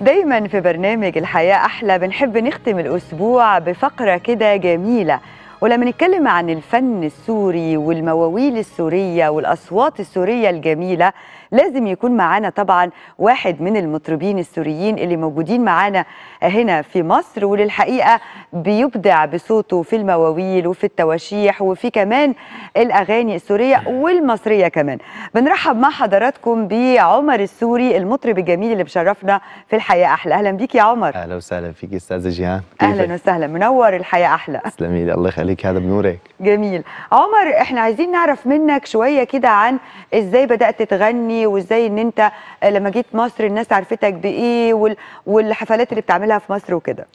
دايما في برنامج الحياة أحلى بنحب نختم الأسبوع بفقرة كده جميلة ولما نتكلم عن الفن السوري والمواويل السورية والأصوات السورية الجميلة لازم يكون معانا طبعا واحد من المطربين السوريين اللي موجودين معانا هنا في مصر وللحقيقة بيبدع بصوته في المواويل وفي التواشيح وفي كمان الأغاني السورية والمصرية كمان بنرحب مع حضراتكم بعمر السوري المطرب الجميل اللي بشرفنا في الحياة أحلى أهلا بيك يا عمر أهلا وسهلا فيك أستاذة جيهان أهلا وسهلا منور الحياة أحلى تسلمي لي الله يخليك هذا بنورك جميل عمر احنا عايزين نعرف منك شوية كده عن ازاي بدأت تغني وازاي ان انت لما جيت مصر الناس عرفتك بإيه والحفلات اللي بتعملها بتعملها في مصر وكده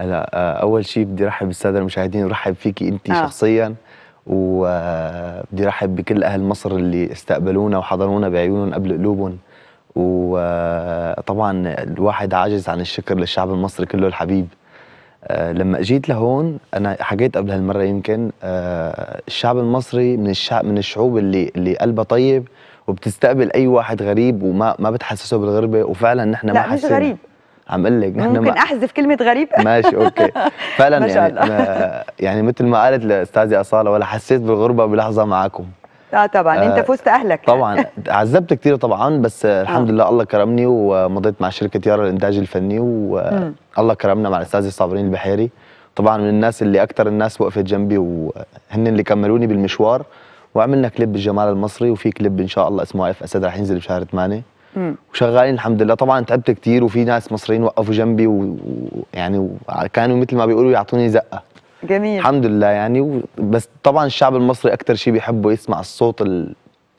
انا آه، اول شيء بدي ارحب بالساده المشاهدين ورحب فيكي انت آه. شخصيا وبدي آه، ارحب بكل اهل مصر اللي استقبلونا وحضرونا بعيونهم قبل قلوبهم وطبعا آه، الواحد عاجز عن الشكر للشعب المصري كله الحبيب لما جيت لهون انا حكيت قبل هالمره يمكن الشعب المصري من الشعب من الشعوب اللي اللي قلبها طيب وبتستقبل اي واحد غريب وما ما بتحسسه بالغربه وفعلا نحن لا ما مش غريب عم اقول لك نحن ممكن احذف كلمه غريب ماشي اوكي فعلا ما شاء يعني الله. يعني أنا يعني مثل ما قالت الاستاذه اصاله ولا حسيت بالغربه بلحظه معكم اه طبعا آه انت فزت اهلك طبعا عذبت كثير طبعا بس آه. الحمد لله الله كرمني ومضيت مع شركه يارا الانتاج الفني والله كرمنا مع الاستاذه صابرين البحيري طبعا من الناس اللي اكثر الناس وقفت جنبي وهن اللي كملوني بالمشوار وعملنا كليب بالجمال المصري وفي كليب ان شاء الله اسمه اف اسد رح ينزل بشهر 8 وشغالين الحمد لله طبعا تعبت كثير وفي ناس مصريين وقفوا جنبي ويعني كانوا مثل ما بيقولوا يعطوني زقه جميل الحمد لله يعني و... بس طبعا الشعب المصري اكثر شيء بيحبه يسمع الصوت ال...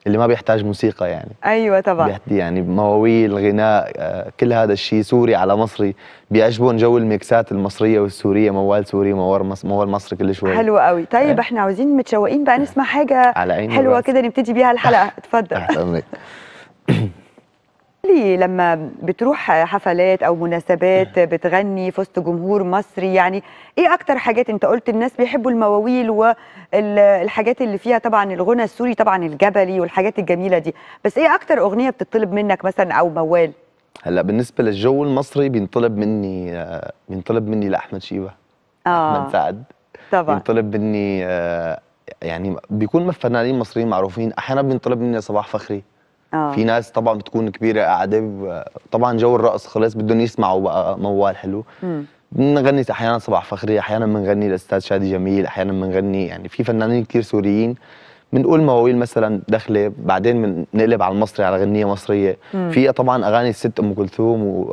اللي ما بيحتاج موسيقى يعني ايوه طبعا يعني مواويل غناء آه، كل هذا الشيء سوري على مصري بيعجبهم جو الميكسات المصريه والسوريه موال سوري موال مصر موال مصري كل شوي حلو قوي طيب آه. احنا عاوزين متشوقين بقى إيه. نسمع حاجه على حلوه كده نبتدي بيها الحلقه اتفضل بتقولي لما بتروح حفلات او مناسبات بتغني في وسط جمهور مصري يعني ايه اكتر حاجات انت قلت الناس بيحبوا المواويل والحاجات اللي فيها طبعا الغنى السوري طبعا الجبلي والحاجات الجميله دي بس ايه اكتر اغنيه بتطلب منك مثلا او موال هلا بالنسبه للجو المصري بينطلب مني بينطلب مني لاحمد شيبه آه. احمد سعد طبعا بينطلب مني آه، يعني بيكون فنانين مصريين معروفين احيانا بينطلب مني صباح فخري أوه. في ناس طبعا بتكون كبيره قاعده طبعا جو الرقص خلص بدهم يسمعوا بقى موال حلو بنغني احيانا صباح فخري احيانا بنغني الاستاذ شادي جميل احيانا بنغني يعني في فنانين كثير سوريين بنقول مواويل مثلا دخله بعدين بنقلب على المصري على غنيه مصريه في طبعا اغاني الست ام كلثوم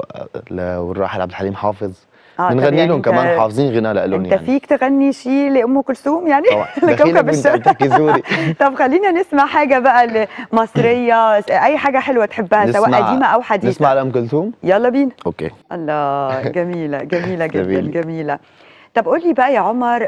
والراحل عبد الحليم حافظ آه، بنغني يعني لهم كمان حافظين غنى لهم انت يعني. فيك تغني شيء لام كلثوم يعني لكوكب الشرق طب خلينا نسمع حاجه بقى مصريه اي حاجه حلوه تحبها سواء قديمه او حديثه نسمع لام كلثوم يلا بينا اوكي الله جميله جميله جدا جميله طب قول لي بقى يا عمر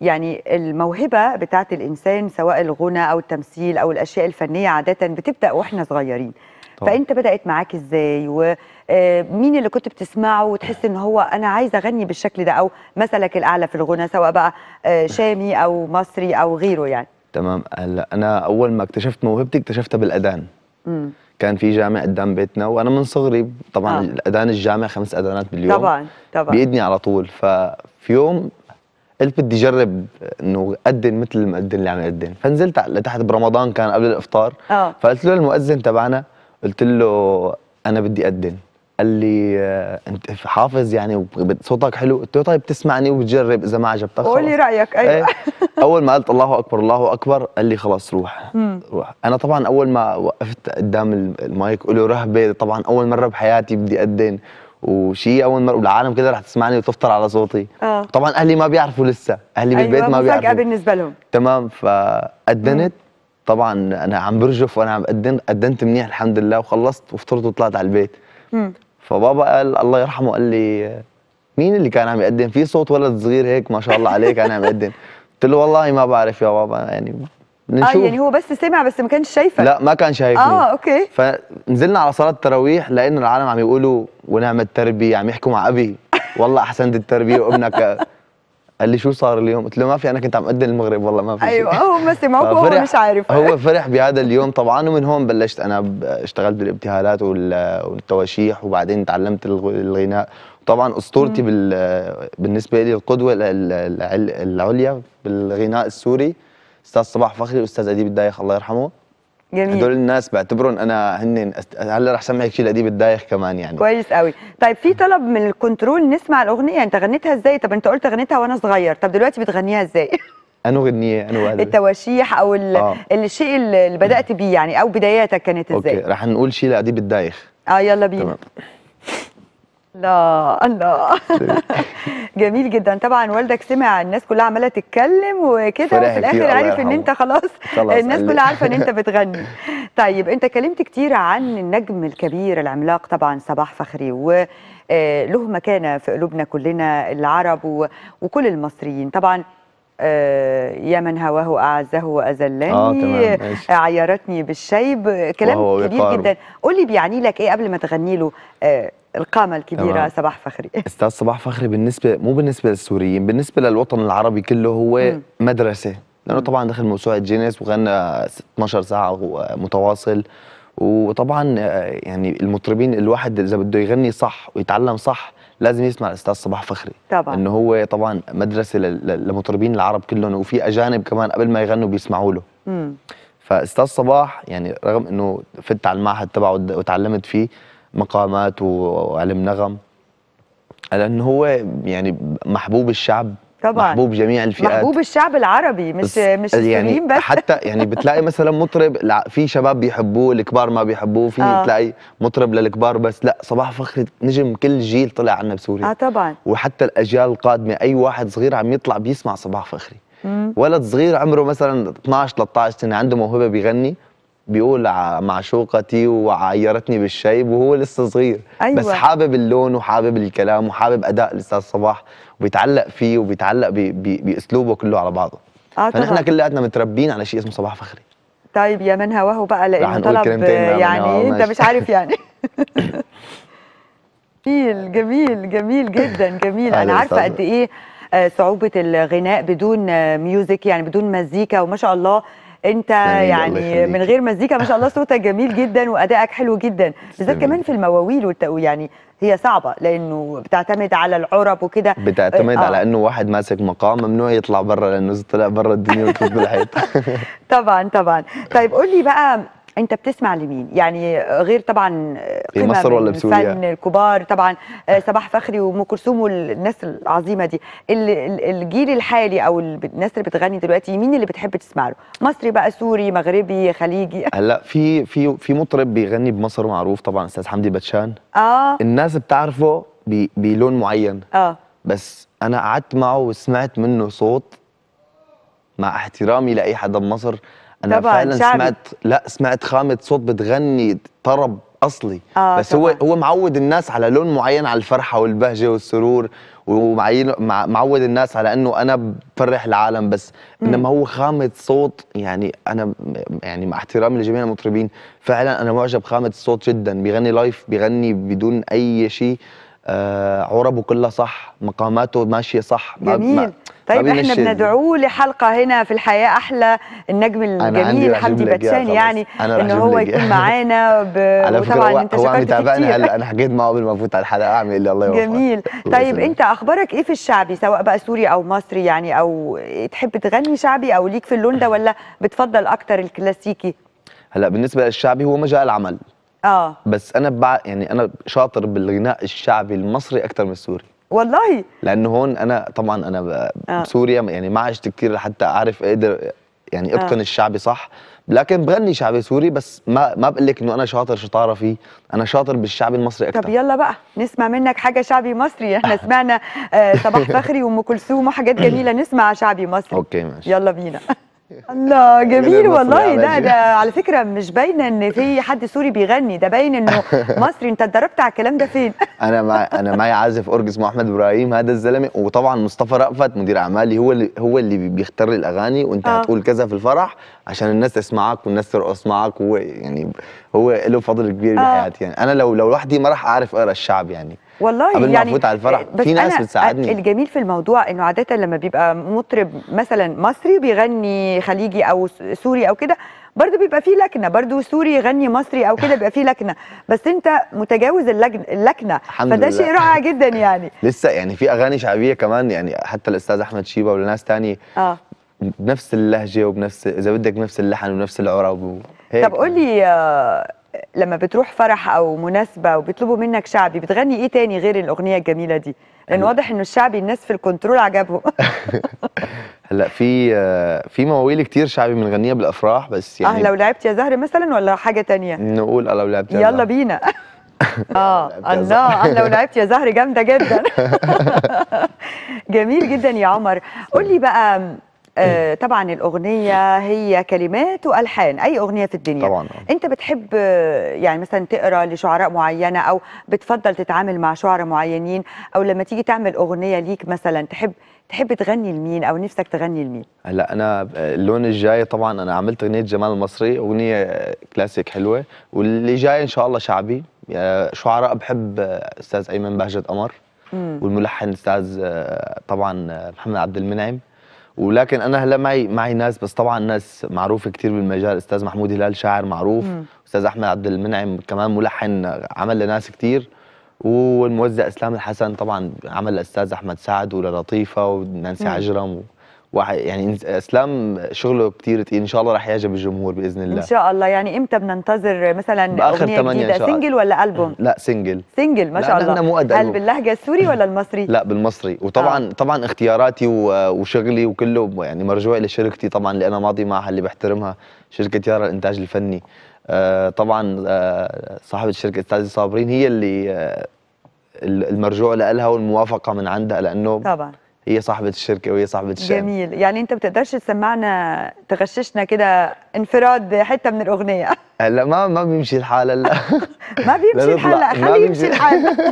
يعني الموهبة بتاعة الإنسان سواء الغنى أو التمثيل أو الأشياء الفنية عادة بتبدأ وإحنا صغيرين طبعا. فأنت بدأت معاك إزاي و... آه، مين اللي كنت بتسمعه وتحس ان هو انا عايزه اغني بالشكل ده او مثلك الاعلى في الغنى سواء بقى آه، شامي او مصري او غيره يعني تمام هلا انا اول ما اكتشفت موهبتي اكتشفتها بالاذان كان في جامع قدام بيتنا وانا من صغري طبعا آه. الاذان الجامع خمس اذانات باليوم طبعا طبعا بيدني على طول ففي يوم قلت بدي اجرب انه اذن مثل المؤذن اللي عم يأذن فنزلت لتحت برمضان كان قبل الافطار آه. فقلت له المؤذن تبعنا قلت له انا بدي اذن قال لي آه، انت حافظ يعني صوتك حلو قلت له طيب تسمعني وبتجرب اذا ما عجبتك قول لي رايك ايوه ايه اول ما قلت الله اكبر الله اكبر قال لي خلاص روح روح انا طبعا اول ما وقفت قدام المايك له رهبه طبعا اول مره بحياتي بدي ادين وشي اول مره والعالم كده رح تسمعني وتفطر على صوتي آه. طبعا اهلي ما بيعرفوا لسه اهلي أيوة بالبيت ما بيعرفوا فجاه بالنسبه لهم تمام فقدنت طبعا انا عم برجف وانا عم قدم قدنت منيح الحمد لله وخلصت وفطرت وطلعت على البيت فبابا قال الله يرحمه قال لي مين اللي كان عم يقدم في صوت ولد صغير هيك ما شاء الله عليه كان عم يقدم قلت له والله ما بعرف يا بابا يعني نشوف. اه يعني هو بس سمع بس ما كانش شايفك لا ما كان شايفني اه اوكي فنزلنا على صلاه التراويح لانه العالم عم يقولوا ونعم التربيه عم يحكوا مع ابي والله احسنت التربيه وابنك قال لي شو صار اليوم؟ قلت له ما في انا كنت عم اذن المغرب والله ما في ايوه هو ما سمعوك وهو مش عارف هو فرح بهذا اليوم طبعا ومن هون بلشت انا اشتغلت بالابتهالات والتواشيح وبعدين تعلمت الغناء طبعا اسطورتي بالنسبه لي القدوه العليا بالغناء السوري استاذ صباح فخري والاستاذ اديب الدايخ الله يرحمه جميل هدول الناس بعتبرهم انا هن هلا رح سمعك شيء الاديب الدايخ كمان يعني كويس قوي طيب في طلب من الكنترول نسمع الاغنيه انت يعني غنيتها ازاي طب انت قلت غنيتها وانا صغير طب دلوقتي بتغنيها ازاي انو غنية انو وقادر. التواشيح او آه. الشيء اللي بدات بيه يعني او بداياتك كانت ازاي اوكي رح نقول شيء لاديب الدايخ اه يلا بينا تمام. لا الله جميل جدا طبعا والدك سمع الناس كلها عماله تتكلم وكده وفي الاخر عارف ان انت خلاص, خلاص الناس كلها عارفه ان انت بتغني طيب انت كلمت كتير عن النجم الكبير العملاق طبعا صباح فخري و آه، له مكانه في قلوبنا كلنا العرب وكل المصريين طبعا آه، يا من هواه أعزه وأذلني آه، تمام. عيرتني بالشيب كلام كبير جدا قول لي بيعني لك إيه قبل ما تغني له آه، القامة الكبيرة تمام. صباح فخري أستاذ صباح فخري بالنسبة مو بالنسبة للسوريين بالنسبة للوطن العربي كله هو م. مدرسة لأنه م. طبعا دخل موسوعة جينيس وغنى 12 ساعة متواصل وطبعا آه، يعني المطربين الواحد إذا بده يغني صح ويتعلم صح لازم يسمع الاستاذ صباح فخري طبعا انه هو طبعا مدرسه للمطربين العرب كلهم وفي اجانب كمان قبل ما يغنوا بيسمعوا له امم فاستاذ صباح يعني رغم انه فت على المعهد تبعه وتعلمت فيه مقامات وعلم نغم لانه هو يعني محبوب الشعب طبعا محبوب جميع الفئات محبوب الشعب العربي مش مش يعني بس حتى يعني بتلاقي مثلا مطرب في شباب بيحبوه الكبار ما بيحبوه في آه. بتلاقي مطرب للكبار بس لا صباح فخري نجم كل جيل طلع عنا بسوريا اه طبعا وحتى الاجيال القادمه اي واحد صغير عم يطلع بيسمع صباح فخري مم. ولد صغير عمره مثلا 12 13 سنه عنده موهبه بيغني بيقول مع معشوقتي وعيرتني بالشيب وهو لسه صغير أيوة. بس حابب اللون وحابب الكلام وحابب اداء الاستاذ صباح وبيتعلق فيه وبيتعلق باسلوبه كله على بعضه آه فنحن كلياتنا متربيين على شيء اسمه صباح فخري طيب يا من هواه بقى لانه طلب يعني آه، انت مش عارف يعني جميل جميل جميل جدا جميل انا عارفه قد ايه آه، صعوبه الغناء بدون ميوزك يعني بدون مزيكا وما شاء الله انت يعني من غير مزيكا ما شاء الله صوتك جميل جدا وادائك حلو جدا بالذات كمان في المواويل والتقوي يعني هي صعبه لانه بتعتمد على العرب وكده بتعتمد آه. على انه واحد ماسك مقام ممنوع يطلع بره لانه طلع بره الدنيا ويفوت بالحيط طبعا طبعا طيب قولي لي بقى انت بتسمع لمين يعني غير طبعا إيه، قمم مصر ولا الفن الكبار طبعا آه، صباح فخري وام كلثوم والناس العظيمه دي الجيل الحالي او الناس اللي بتغني دلوقتي مين اللي بتحب تسمع له مصري بقى سوري مغربي خليجي هلا في في في مطرب بيغني بمصر معروف طبعا استاذ حمدي بتشان اه الناس بتعرفه بلون معين اه بس انا قعدت معه وسمعت منه صوت مع احترامي لاي حدا بمصر انا طبعًا فعلا شعبي. سمعت لا سمعت خامه صوت بتغني طرب اصلي آه بس طبعًا. هو هو معود الناس على لون معين على الفرحه والبهجه والسرور ومعود الناس على انه انا بفرح العالم بس انما هو خامه صوت يعني انا يعني مع احترامي لجميع المطربين فعلا انا معجب خامه الصوت جدا بيغني لايف بيغني بدون اي شيء آه عربه كلها صح مقاماته ماشيه صح جميل. طيب احنا بندعوه لحلقه هنا في الحياه احلى النجم الجميل حمدي بتشان يعني ان هو يكون معانا ب... على فكرة وطبعا هو انت هو متابعني هلا انا حكيت معه قبل ما افوت على الحلقه اعمل ايه الله يوفقك جميل طيب انت اخبارك ايه في الشعبي سواء بقى سوري او مصري يعني او تحب تغني شعبي او ليك في اللون ده ولا بتفضل اكتر الكلاسيكي هلا بالنسبه للشعبي هو مجال العمل اه بس انا بع... يعني انا شاطر بالغناء الشعبي المصري اكتر من السوري والله لان هون انا طبعا انا آه. بسوريا يعني ما عشت كثير لحتى اعرف اقدر يعني آه. اتقن آه. الشعبي صح لكن بغني شعبي سوري بس ما ما بقول لك انه انا شاطر شطاره فيه انا شاطر بالشعبي المصري اكثر طب يلا بقى نسمع منك حاجه شعبي مصري احنا سمعنا آه صباح فخري وام كلثوم وحاجات جميله نسمع شعبي مصري اوكي ماشي يلا بينا الله جميل والله لا ده على فكره مش باينه ان في حد سوري بيغني ده باين انه مصري انت اتدربت على الكلام ده فين انا مع انا معايا عازف اورج اسمه احمد ابراهيم هذا الزلمه وطبعا مصطفى رأفت مدير اعمالي هو اللي هو اللي بيختار لي الاغاني وانت آه. هتقول كذا في الفرح عشان الناس تسمعك والناس ترقص معك وهو يعني هو له فضل كبير آه. بحياتي يعني انا لو لو لوحدي ما راح اعرف اقرا الشعب يعني والله قبل يعني ما على الفرح في ناس بتساعدني الجميل في الموضوع انه عاده لما بيبقى مطرب مثلا مصري بيغني خليجي او سوري او كده برضه بيبقى فيه لكنه برضه سوري يغني مصري او كده بيبقى فيه لكنه بس انت متجاوز اللجن اللكنه فده شيء رائع جدا يعني لسه يعني في اغاني شعبيه كمان يعني حتى الاستاذ احمد شيبه ولناس تاني اه بنفس اللهجه وبنفس اذا بدك بنفس اللحن ونفس العرب وهيك طب قول لي آه، لما بتروح فرح او مناسبه وبيطلبوا منك شعبي بتغني ايه تاني غير الاغنيه الجميله دي لان واضح انه الشعبي الناس في الكنترول عجبهم هلا في في مواويل كتير شعبي بنغنيها بالافراح بس آه، يعني اه لو لعبت يا زهر مثلا ولا حاجه تانية نقول اه لو لعبت يلا يلا بينا اه الله لو لعبت يا آه، زهر جامده جدا جميل جدا يا عمر قول لي بقى إيه. آه طبعا الاغنيه هي كلمات والحان اي اغنيه في الدنيا طبعا آه. انت بتحب يعني مثلا تقرا لشعراء معينه او بتفضل تتعامل مع شعراء معينين او لما تيجي تعمل اغنيه ليك مثلا تحب تحب تغني لمين او نفسك تغني لمين هلا انا اللون الجاي طبعا انا عملت اغنيه جمال المصري اغنيه كلاسيك حلوه واللي جاي ان شاء الله شعبي شعراء بحب استاذ ايمن بهجت قمر والملحن استاذ آه، طبعا محمد عبد المنعم ولكن انا هلا معي معي ناس بس طبعا ناس معروفه كثير بالمجال استاذ محمود هلال شاعر معروف مم. استاذ احمد عبد المنعم كمان ملحن عمل لناس كثير والموزع اسلام الحسن طبعا عمل لاستاذ احمد سعد وللطيفه ونانسي عجرم يعني اسلام شغله كثير تقيل ان شاء الله رح يعجب الجمهور باذن الله ان شاء الله يعني امتى بننتظر مثلا اخر ثمانية جديدة سنجل ولا البوم لا سنجل سنجل ما شاء لا الله مو هل باللهجه السوري ولا المصري لا بالمصري وطبعا آه. طبعا اختياراتي وشغلي وكله يعني مرجوع لشركتي طبعا اللي انا ماضي معها اللي بحترمها شركه يارا الانتاج الفني آه طبعا آه صاحبه الشركه استاذه صابرين هي اللي آه المرجوع لها والموافقه من عندها لانه طبعا هي صاحبه الشركه وهي صاحبه الشركة جميل يعني انت بتقدرش تسمعنا تغششنا كده انفراد حتة من الاغنيه هلا ما ما بيمشي الحال هلا ما بيمشي الحال لا خليه يمشي الحال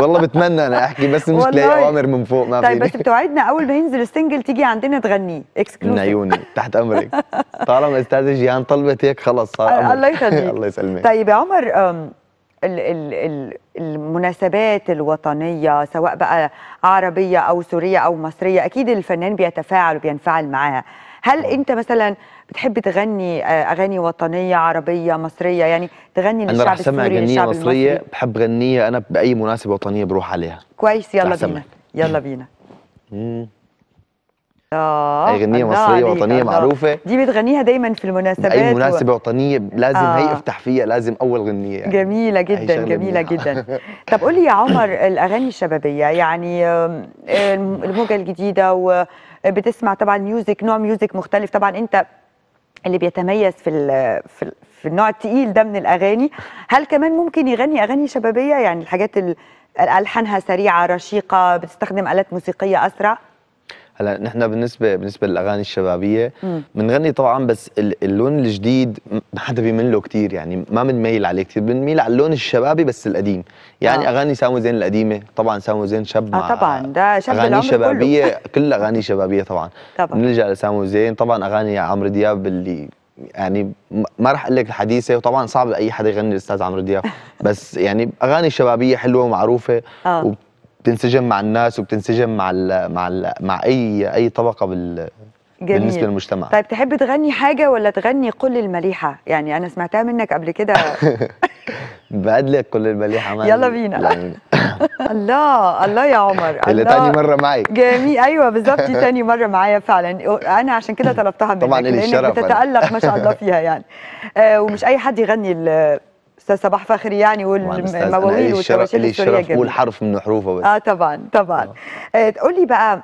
والله بتمنى انا احكي بس مش تلاقي اوامر من فوق ما طيب بس بتوعدنا اول ما ينزل السنجل تيجي عندنا تغنيه اكسكلوسيف من عيوني تحت امرك طالما استاذه جيهان طلبت هيك خلص صار آه، الله يخليك الله يسلمك طيب يا عمر المناسبات الوطنية سواء بقى عربية أو سورية أو مصرية أكيد الفنان بيتفاعل وبينفعل معاها هل نعم. أنت مثلا بتحب تغني آه، أغاني وطنية عربية مصرية يعني تغني للشعب السوري أنا أغنية مصرية المصري. بحب غنية أنا بأي مناسبة وطنية بروح عليها كويس يلا بينا يلا بينا اه اغنيه مصريه وطنيه معروفه دي بتغنيها دايما في المناسبات اي مناسبه و... وطنيه لازم آه. هي افتح فيها لازم اول غنيه يعني. جميله جدا جميله جدا طب قول لي يا عمر الاغاني الشبابيه يعني الموجه الجديده وبتسمع طبعا ميوزك نوع ميوزك مختلف طبعا انت اللي بيتميز في في في النوع التقيل ده من الاغاني هل كمان ممكن يغني اغاني شبابيه يعني الحاجات الحانها سريعه رشيقه بتستخدم الات موسيقيه اسرع هلا نحن بالنسبه بالنسبه للاغاني الشبابيه بنغني طبعا بس اللون الجديد ما حدا بيمل له كثير يعني ما بنميل عليه كثير بنميل على اللون الشبابي بس القديم يعني آه. اغاني سامو زين القديمه طبعا سامو زين شاب آه طبعا ده شاب اغاني شبابيه كل اغاني شبابيه طبعا طبعا بنلجا لسامو زين طبعا اغاني عمرو دياب اللي يعني ما راح اقول لك الحديثه وطبعا صعب اي حدا يغني الاستاذ عمرو دياب بس يعني اغاني شبابيه حلوه ومعروفه آه. بتنسجم مع الناس وبتنسجم مع الـ مع الـ مع اي اي طبقه بال جميل. بالنسبه للمجتمع طيب تحب تغني حاجه ولا تغني كل المليحه يعني انا سمعتها منك قبل كده بادلك كل المليحه معنا يلا بينا الله الله يا عمر اللي تاني مره معي جميل ايوه بالظبط تاني مره معايا فعلا انا عشان كده طلبتها منك طبعا لانك بتتالق ما شاء الله فيها يعني آه ومش اي حد يغني الاستاذ صباح فخري يعني والمواويل والطباشير السوريه الشرف والحرف من حروفه بس اه طبعا طبعا آه. تقول آه، لي بقى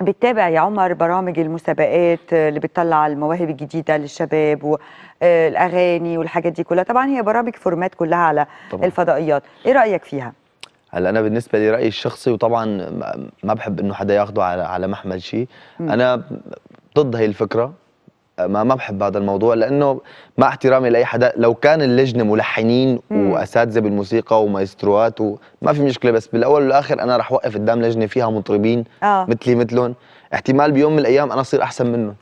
بتتابع يا عمر برامج المسابقات آه، اللي بتطلع المواهب الجديده للشباب والاغاني آه، والحاجات دي كلها طبعا هي برامج فورمات كلها على طبعا. الفضائيات ايه رايك فيها هلا انا بالنسبه لي رايي الشخصي وطبعا ما بحب انه حدا ياخده على على محمل شيء انا ضد هي الفكره ما ما بحب هذا الموضوع لانه مع احترامي لاي حدا لو كان اللجنه ملحنين واساتذه بالموسيقى ومايستروات ما في مشكله بس بالاول والاخر انا رح اوقف قدام لجنه فيها مطربين آه. مثلي مثلهم احتمال بيوم من الايام انا اصير احسن منهم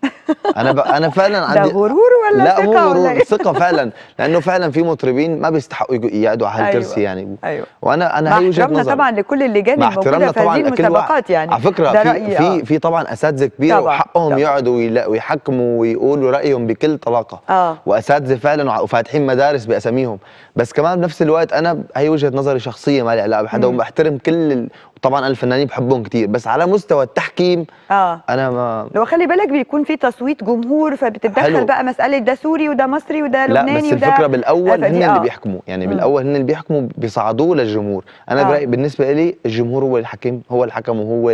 انا ب... انا فعلا عندي ده غرور ولا لا ولا غرور إيه؟ ثقه فعلا لانه فعلا في مطربين ما بيستحقوا يقعدوا على أيوة، الكرسي أيوة. يعني ايوه وانا انا هي وجهه نظري طبعا لكل اللجان الموجوده في هذه المسابقات يعني على فكره في في, في طبعا اساتذه كبيره وحقهم يقعدوا ويحكموا ويقولوا رايهم بكل طلاقه آه. واساتذه فعلا وفاتحين مدارس باساميهم بس كمان بنفس الوقت انا هي وجهه نظري شخصيه ما لي علاقه بحدا وبحترم كل طبعا انا الفنانين بحبهم كتير بس على مستوى التحكيم اه انا ما لو خلي بالك بيكون في تصويت جمهور فبتتدخل حلو. بقى مساله ده سوري وده مصري وده لبناني لا بس وده الفكره بالاول هن آه. اللي بيحكموا يعني م. بالاول هن اللي بيحكموا بيصعدوه للجمهور انا آه. بالنسبه لي الجمهور هو الحكيم هو الحكم وهو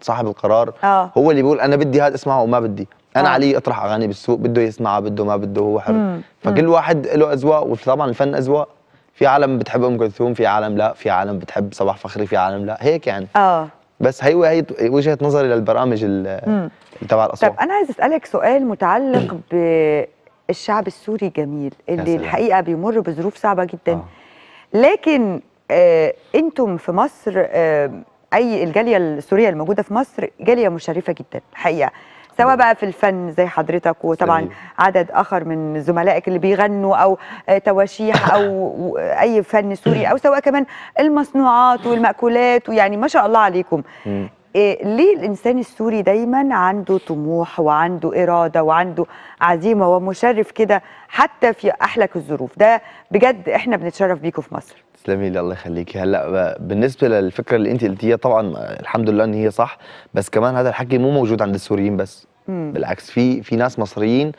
صاحب القرار آه. هو اللي بيقول انا بدي هذا اسمعه وما بدي انا آه. علي اطرح اغاني بالسوق بده يسمعها بده ما بده هو حر فكل واحد له اذواق وطبعا الفن اذواق في عالم بتحب ام كلثوم في عالم لا في عالم بتحب صباح فخري في عالم لا هيك يعني اه بس هي هي وجهه نظري للبرامج تبع الاصوات طب انا عايز اسالك سؤال متعلق بالشعب السوري جميل اللي الحقيقه بيمر بظروف صعبه جدا آه. لكن آه انتم في مصر آه اي الجاليه السوريه الموجوده في مصر جاليه مشرفه جدا الحقيقه سواء بقى في الفن زي حضرتك وطبعا سليم. عدد اخر من زملائك اللي بيغنوا او آه، تواشيح او اي فن سوري او سواء كمان المصنوعات والمأكولات ويعني ما شاء الله عليكم إيه ليه الانسان السوري دايما عنده طموح وعنده اراده وعنده عزيمه ومشرف كده حتى في احلك الظروف ده بجد احنا بنتشرف بيكم في مصر تسلمي لي الله يخليكي هلا آه، بالنسبه للفكره اللي انت قلتيها طبعا آه، الحمد لله ان هي صح بس كمان هذا الحكي مو موجود عند السوريين بس مم. بالعكس في في ناس مصريين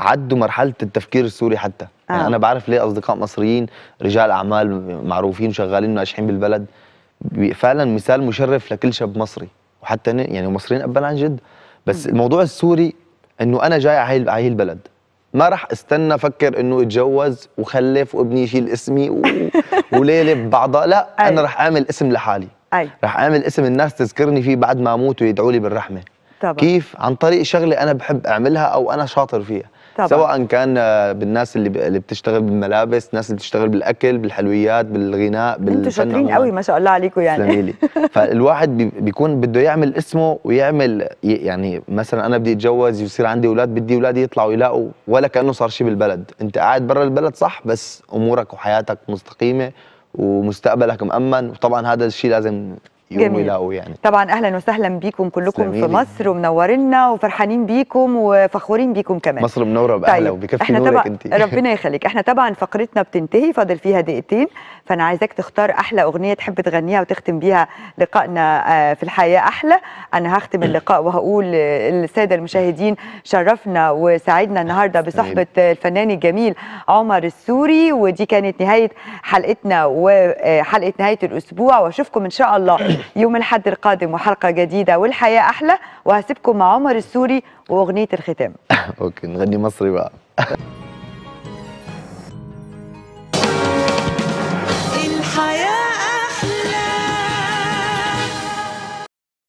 عدوا مرحله التفكير السوري حتى يعني آه. يعني انا بعرف ليه اصدقاء مصريين رجال اعمال معروفين وشغالين وناجحين بالبلد فعلا مثال مشرف لكل شاب مصري وحتى يعني مصريين قبل عن جد بس مم. الموضوع السوري انه انا جاي على هي البلد ما راح استنى افكر انه اتجوز وخلف وابني يشيل اسمي و... وليله ببعضها لا انا راح اعمل اسم لحالي أي. راح اعمل اسم الناس تذكرني فيه بعد ما اموت ويدعوا لي بالرحمه طبعا. كيف عن طريق شغله انا بحب اعملها او انا شاطر فيها طبعا. سواء كان آه، بالناس اللي اللي بتشتغل بالملابس الناس اللي بتشتغل بالاكل بالحلويات بالغناء بالفن انتم شاطرين قوي ما شاء الله عليكم يعني لي فالواحد بيكون بده يعمل اسمه ويعمل يعني مثلا انا بدي اتجوز ويصير عندي اولاد بدي اولادي يطلعوا يلاقوا ولا كانه صار شيء بالبلد انت قاعد برا البلد صح بس امورك وحياتك مستقيمه ومستقبلك مأمن وطبعا هذا الشيء لازم يوم يلاقوا يعني طبعا اهلا وسهلا بيكم كلكم سلميلي. في مصر ومنورنا وفرحانين بيكم وفخورين بيكم كمان مصر منوره باهلا طيب. وبكفي احنا نورك انت ربنا يخليك احنا طبعا فقرتنا بتنتهي فاضل فيها دقيقتين فانا عايزاك تختار احلى اغنيه تحب تغنيها وتختم بيها لقائنا آه، في الحياه احلى انا هختم اللقاء وهقول للساده آه، المشاهدين شرفنا وسعدنا النهارده بصحبه الفنان الجميل عمر السوري ودي كانت نهايه حلقتنا وحلقه آه، نهايه الاسبوع واشوفكم ان شاء الله يوم الحد القادم وحلقه جديده والحياه احلى وهسيبكم مع عمر السوري واغنيه الختام اوكي نغني مصري بقى